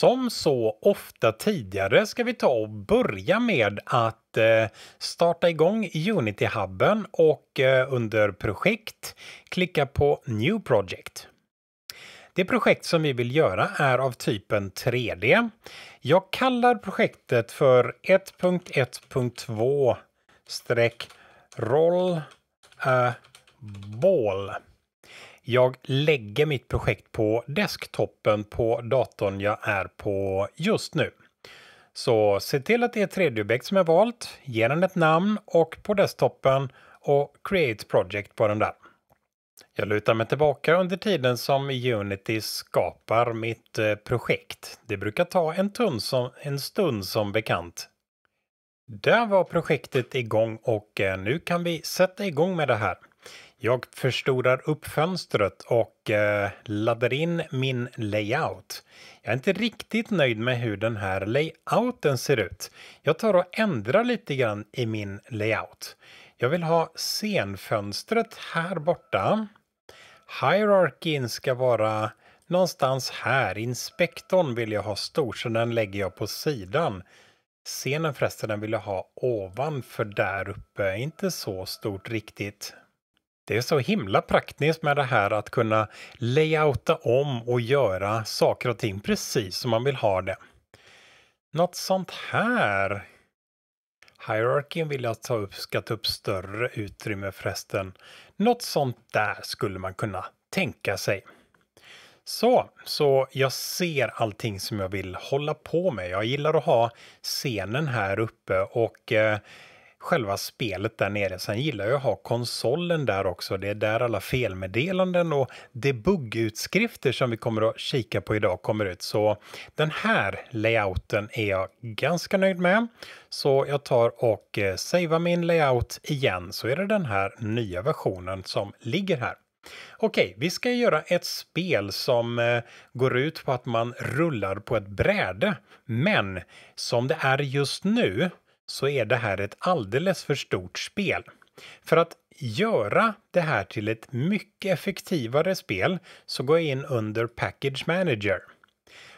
som så ofta tidigare ska vi ta och börja med att eh, starta igång Unity-hubben och eh, under projekt klicka på New Project. Det projekt som vi vill göra är av typen 3D. Jag kallar projektet för 1.1.2 roll a eh, ball. Jag lägger mitt projekt på desktoppen på datorn jag är på just nu. Så se till att det är 3D-objekt som är valt, ge den ett namn och på desktoppen och Create Project på den där. Jag lutar mig tillbaka under tiden som Unity skapar mitt eh, projekt. Det brukar ta en, som, en stund som bekant. Där var projektet igång och eh, nu kan vi sätta igång med det här. Jag förstorar upp fönstret och eh, laddar in min layout. Jag är inte riktigt nöjd med hur den här layouten ser ut. Jag tar och ändrar lite grann i min layout. Jag vill ha scenfönstret här borta. Hierarkin ska vara någonstans här. Inspektorn vill jag ha stor, så den lägger jag på sidan. Scenen förresten, vill jag ha ovanför där uppe. Inte så stort riktigt. Det är så himla praktiskt med det här att kunna layouta om och göra saker och ting precis som man vill ha det. Något sånt här. Hierarkin vill jag ta upp, ska ta upp större utrymme förresten. Något sånt där skulle man kunna tänka sig. Så, så jag ser allting som jag vill hålla på med. Jag gillar att ha scenen här uppe och eh, själva spelet där nere. Sen gillar jag att ha konsolen där också. Det är där alla felmeddelanden och debuggutskrifter som vi kommer att kika på idag kommer ut. Så den här layouten är jag ganska nöjd med. Så jag tar och eh, savear min layout igen så är det den här nya versionen som ligger här. Okej, vi ska göra ett spel som eh, går ut på att man rullar på ett bräde. Men som det är just nu så är det här ett alldeles för stort spel. För att göra det här till ett mycket effektivare spel så går jag in under Package Manager.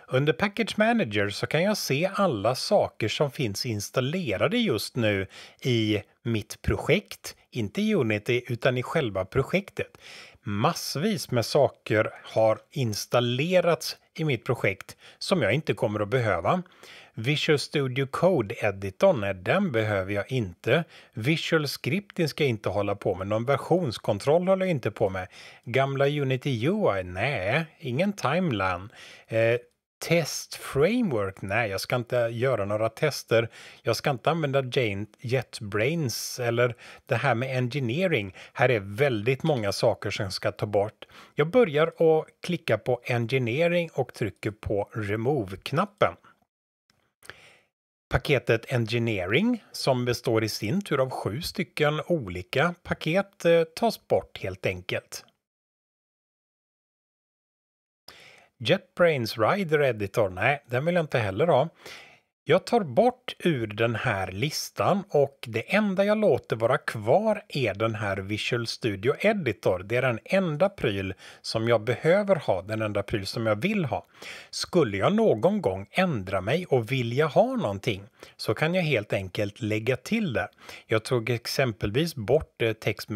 Under Package Manager så kan jag se alla saker som finns installerade just nu i mitt projekt, inte Unity utan i själva projektet massvis med saker har installerats i mitt projekt som jag inte kommer att behöva. Visual Studio Code-editorn, nej den behöver jag inte. Visual Scripting ska jag inte hålla på med, någon versionskontroll håller jag inte på med. Gamla Unity UI, nej, ingen timeline. Eh, test framework. Nej, jag ska inte göra några tester. Jag ska inte använda JetBrains eller det här med engineering. Här är väldigt många saker som jag ska ta bort. Jag börjar att klicka på engineering och trycker på remove-knappen. Paketet Engineering, som består i sin tur av sju stycken olika paket, eh, tas bort helt enkelt. JetBrains Rider Editor, nej, den vill jag inte heller ha. Jag tar bort ur den här listan och det enda jag låter vara kvar är den här Visual Studio Editor. Det är den enda pryl som jag behöver ha, den enda pryl som jag vill ha. Skulle jag någon gång ändra mig och vilja ha någonting så kan jag helt enkelt lägga till det. Jag tog exempelvis bort eh, text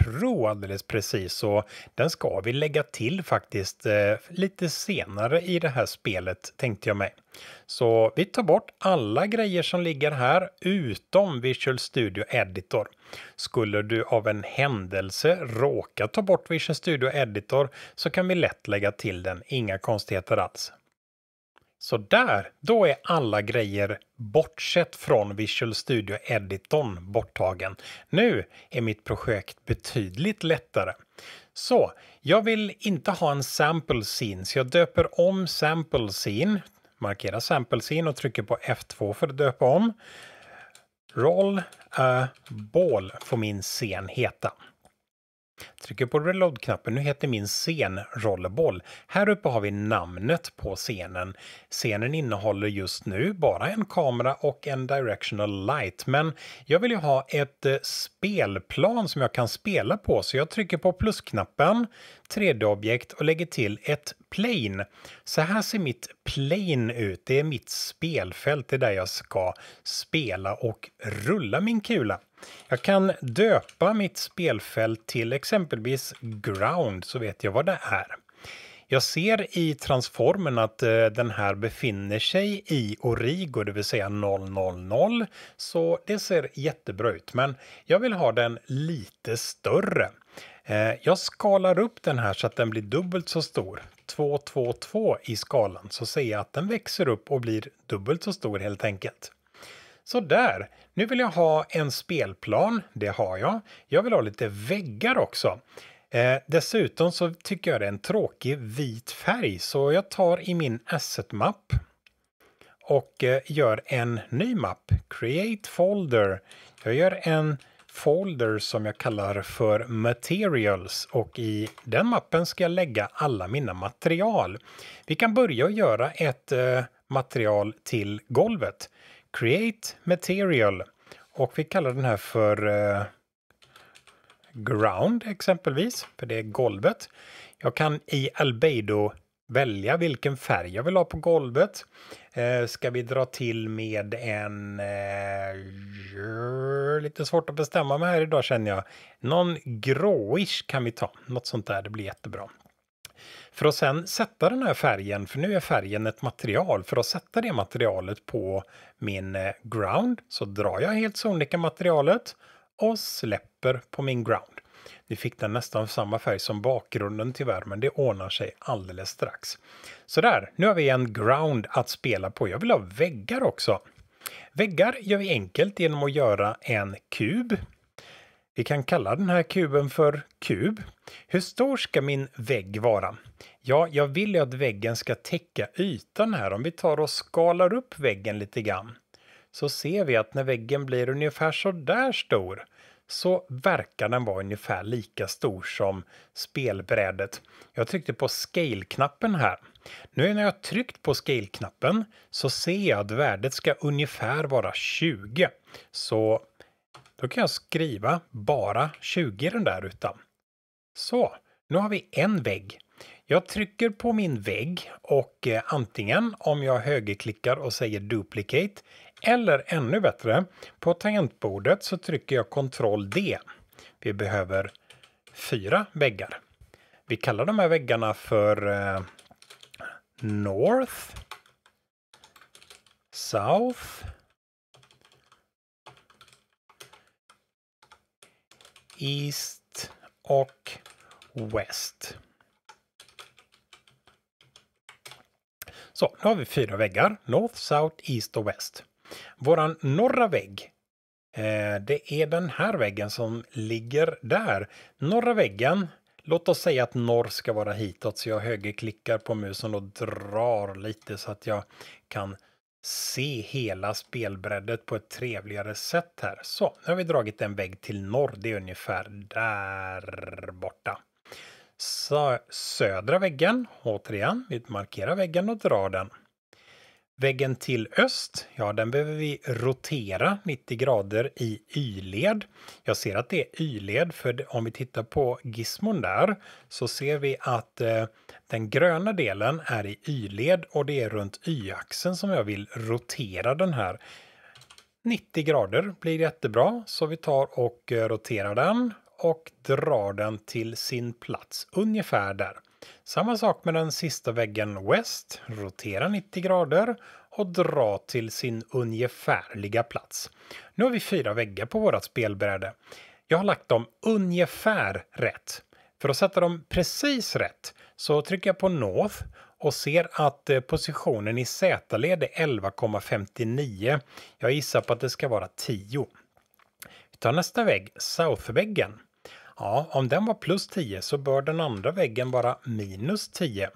Pro alldeles precis och den ska vi lägga till faktiskt eh, lite senare i det här spelet tänkte jag mig. Så vi tar bort alla grejer som ligger här utom Visual Studio Editor. Skulle du av en händelse råka ta bort Visual Studio Editor så kan vi lätt lägga till den, inga konstigheter alls. Så där, då är alla grejer bortsett från Visual Studio Editorn borttagen. Nu är mitt projekt betydligt lättare. Så, jag vill inte ha en sample scene, så jag döper om sample scene. Markerar sample scene och trycker på F2 för att döpa om. Roll a äh, ball får min scen heta. Trycker på reload-knappen. Nu heter min scen Rollerboll. Här uppe har vi namnet på scenen. Scenen innehåller just nu bara en kamera och en directional light. Men jag vill ju ha ett eh, spelplan som jag kan spela på så jag trycker på plusknappen, 3D-objekt och lägger till ett plane. Så här ser mitt plane ut. Det är mitt spelfält. Det är där jag ska spela och rulla min kula. Jag kan döpa mitt spelfält till exempelvis Ground, så vet jag vad det är. Jag ser i transformen att eh, den här befinner sig i Origo, det vill säga 000, så det ser jättebra ut. Men jag vill ha den lite större. Eh, jag skalar upp den här så att den blir dubbelt så stor. 222 i skalan så ser jag att den växer upp och blir dubbelt så stor helt enkelt. Sådär, nu vill jag ha en spelplan, det har jag. Jag vill ha lite väggar också. Eh, dessutom så tycker jag det är en tråkig vit färg så jag tar i min asset-mapp och eh, gör en ny mapp, Create Folder. Jag gör en folder som jag kallar för Materials och i den mappen ska jag lägga alla mina material. Vi kan börja göra ett eh, material till golvet. Create Material. Och vi kallar den här för eh, Ground exempelvis, för det är golvet. Jag kan i Albedo välja vilken färg jag vill ha på golvet. Eh, ska vi dra till med en... Eh, lite svårt att bestämma mig här idag känner jag. Någon gråish kan vi ta, något sånt där, det blir jättebra. För att sen sätta den här färgen, för nu är färgen ett material, för att sätta det materialet på min eh, ground så drar jag helt sonika materialet och släpper på min ground. Nu fick den nästan samma färg som bakgrunden tyvärr, men det ordnar sig alldeles strax. Så där, nu har vi en ground att spela på. Jag vill ha väggar också. Väggar gör vi enkelt genom att göra en kub vi kan kalla den här kuben för kub. Hur stor ska min vägg vara? Ja, jag vill ju att väggen ska täcka ytan här. Om vi tar och skalar upp väggen lite grann så ser vi att när väggen blir ungefär så där stor så verkar den vara ungefär lika stor som spelbrädet. Jag tryckte på Scale-knappen här. Nu när jag tryckt på Scale-knappen så ser jag att värdet ska ungefär vara 20. Så då kan jag skriva bara 20 i den där rutan. Så, nu har vi en vägg. Jag trycker på min vägg och eh, antingen om jag högerklickar och säger duplicate eller ännu bättre, på tangentbordet så trycker jag Ctrl D. Vi behöver fyra väggar. Vi kallar de här väggarna för eh, North, South, East och West. Så, nu har vi fyra väggar. North, South, East och West. Våran norra vägg, eh, det är den här väggen som ligger där. Norra väggen, låt oss säga att norr ska vara hitåt så jag högerklickar på musen och drar lite så att jag kan se hela spelbreddet på ett trevligare sätt här. Så, nu har vi dragit en vägg till norr. Det är ungefär där borta. Så, södra väggen, återigen, vi markerar väggen och drar den. Väggen till öst, ja den behöver vi rotera 90 grader i Y-led. Jag ser att det är Y-led för om vi tittar på gizmon där så ser vi att eh, den gröna delen är i Y-led och det är runt Y-axeln som jag vill rotera den här. 90 grader blir jättebra så vi tar och eh, roterar den och drar den till sin plats ungefär där. Samma sak med den sista väggen West. Rotera 90 grader och dra till sin ungefärliga plats. Nu har vi fyra väggar på vårt spelbräde. Jag har lagt dem ungefär rätt. För att sätta dem precis rätt så trycker jag på North och ser att eh, positionen i Z-led är 11,59. Jag gissar på att det ska vara 10. Vi tar nästa vägg, South-väggen. Ja, om den var plus 10 så bör den andra väggen vara minus 10.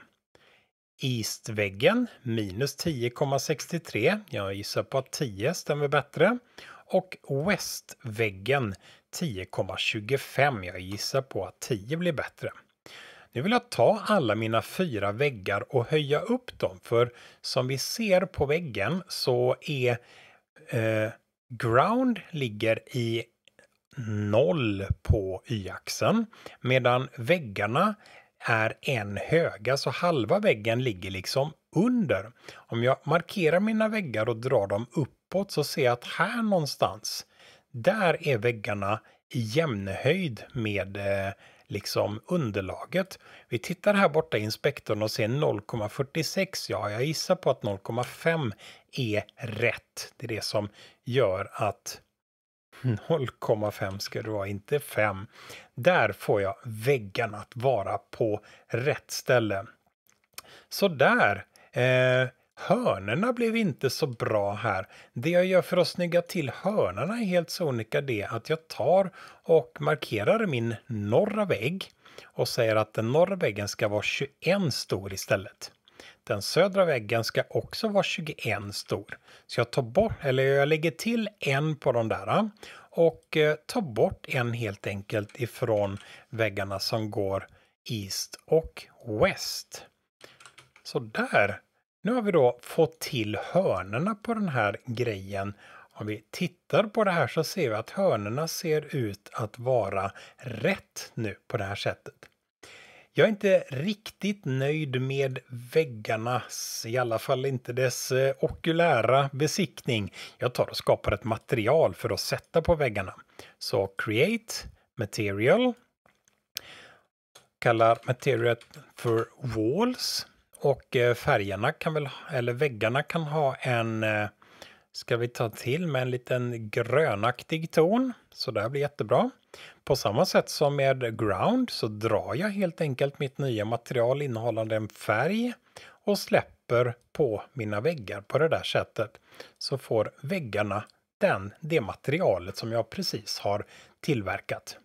Eastväggen minus 10,63. Jag gissar på att 10 stämmer bättre. Och Westväggen 10,25. Jag gissar på att 10 blir bättre. Nu vill jag ta alla mina fyra väggar och höja upp dem för som vi ser på väggen så är eh, ground ligger i noll på y-axeln medan väggarna är en höga, så halva väggen ligger liksom under. Om jag markerar mina väggar och drar dem uppåt så ser jag att här någonstans, där är väggarna i jämnhöjd med eh, liksom underlaget. Vi tittar här borta i inspektorn och ser 0,46. Ja, jag gissar på att 0,5 är rätt. Det är det som gör att 0,5 ska det vara, inte 5. Där får jag väggarna att vara på rätt ställe. Så där. Eh, Hörnerna blev inte så bra här. Det jag gör för att snygga till hörnerna är helt sonika det att jag tar och markerar min norra vägg och säger att den norra väggen ska vara 21 stor istället. Den södra väggen ska också vara 21 stor. Så jag tar bort, eller jag lägger till en på de där eh, och eh, tar bort en helt enkelt ifrån väggarna som går East och West. Så där. Nu har vi då fått till hörnerna på den här grejen. Om vi tittar på det här så ser vi att hörnerna ser ut att vara rätt nu på det här sättet. Jag är inte riktigt nöjd med väggarnas, i alla fall inte dess eh, okulära besiktning. Jag tar och skapar ett material för att sätta på väggarna. Så create material. Kallar materialet för walls. Och eh, färgerna kan väl, eller väggarna kan ha en eh, ska vi ta till med en liten grönaktig ton. Så det här blir jättebra. På samma sätt som med ground så drar jag helt enkelt mitt nya material innehållande en färg och släpper på mina väggar på det där sättet. Så får väggarna den, det materialet som jag precis har tillverkat.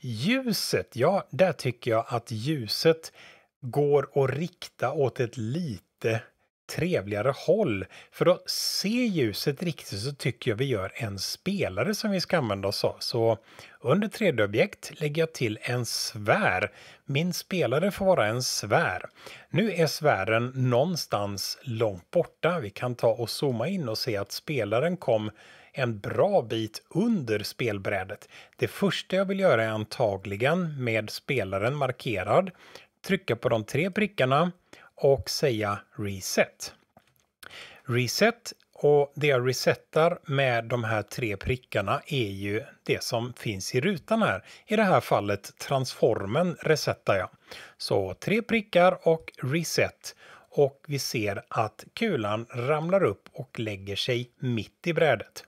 Ljuset, ja, där tycker jag att ljuset går att rikta åt ett lite trevligare håll. För att se ljuset riktigt så tycker jag vi gör en spelare som vi ska använda oss av. Så under 3D-objekt lägger jag till en sfär. Min spelare får vara en sfär. Nu är sfären någonstans långt borta. Vi kan ta och zooma in och se att spelaren kom en bra bit under spelbrädet. Det första jag vill göra är antagligen med spelaren markerad trycka på de tre prickarna och säga reset. Reset och det jag resetar med de här tre prickarna är ju det som finns i rutan här. I det här fallet transformen resetar jag. Så tre prickar och reset och vi ser att kulan ramlar upp och lägger sig mitt i brädet.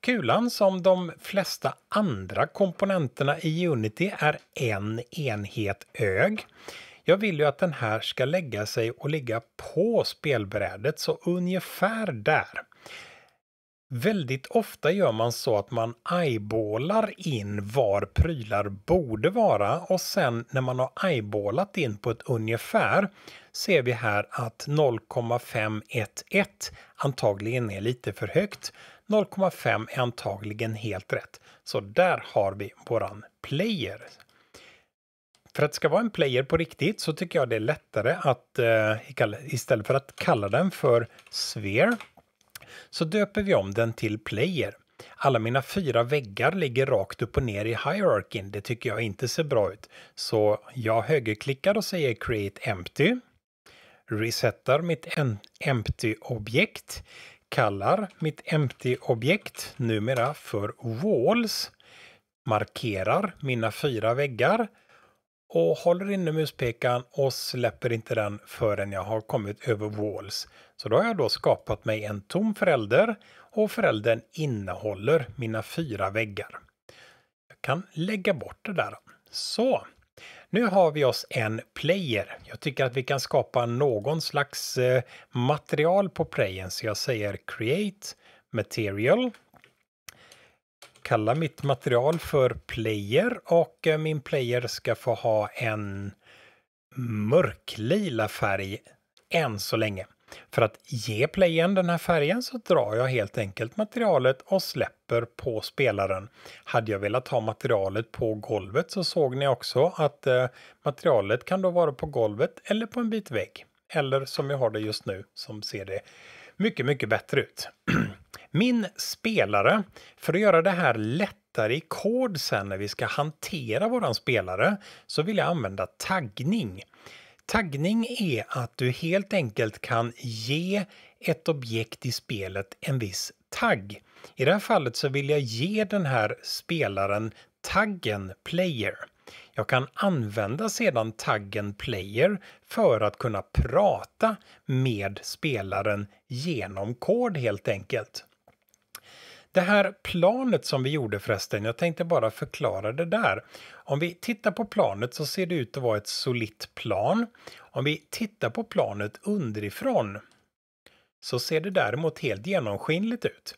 Kulan som de flesta andra komponenterna i Unity är en enhet hög. Jag vill ju att den här ska lägga sig och ligga på spelbrädet, så ungefär där. Väldigt ofta gör man så att man eyeballar in var prylar borde vara och sen när man har eyeballat in på ett ungefär ser vi här att 0,511 antagligen är lite för högt. 0,5 är antagligen helt rätt. Så där har vi våran player för att det ska vara en player på riktigt så tycker jag det är lättare att eh, istället för att kalla den för Sphere så döper vi om den till Player. Alla mina fyra väggar ligger rakt upp och ner i hierarkin. Det tycker jag inte ser bra ut. Så jag högerklickar och säger Create Empty. Resetar mitt Empty-objekt. Kallar mitt Empty-objekt numera för Walls. Markerar mina fyra väggar och håller inne muspekaren och släpper inte den förrän jag har kommit över walls. Så då har jag då skapat mig en tom förälder och föräldern innehåller mina fyra väggar. Jag kan lägga bort det där. Så! Nu har vi oss en player. Jag tycker att vi kan skapa någon slags eh, material på playen så jag säger create material kalla mitt material för player och eh, min player ska få ha en mörklila färg än så länge. För att ge playen den här färgen så drar jag helt enkelt materialet och släpper på spelaren. Hade jag velat ha materialet på golvet så såg ni också att eh, materialet kan då vara på golvet eller på en bit vägg. Eller som jag har det just nu som ser det mycket, mycket bättre ut. Min spelare, för att göra det här lättare i kod sen när vi ska hantera våran spelare, så vill jag använda taggning. Taggning är att du helt enkelt kan ge ett objekt i spelet en viss tagg. I det här fallet så vill jag ge den här spelaren taggen player. Jag kan använda sedan taggen player för att kunna prata med spelaren genom kod helt enkelt. Det här planet som vi gjorde förresten, jag tänkte bara förklara det där. Om vi tittar på planet så ser det ut att vara ett solitt plan. Om vi tittar på planet underifrån så ser det däremot helt genomskinligt ut.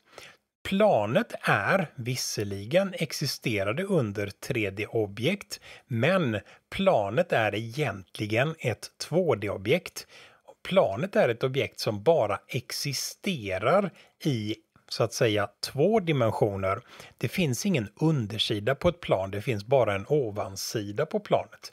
Planet är visserligen existerade under 3D-objekt, men planet är egentligen ett 2D-objekt. Planet är ett objekt som bara existerar i så att säga två dimensioner. Det finns ingen undersida på ett plan, det finns bara en ovansida på planet.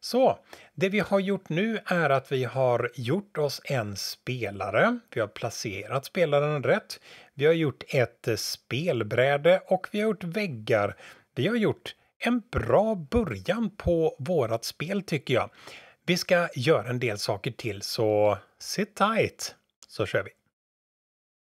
Så det vi har gjort nu är att vi har gjort oss en spelare. Vi har placerat spelaren rätt. Vi har gjort ett eh, spelbräde och vi har gjort väggar. Vi har gjort en bra början på vårat spel tycker jag. Vi ska göra en del saker till så sit tight så kör vi!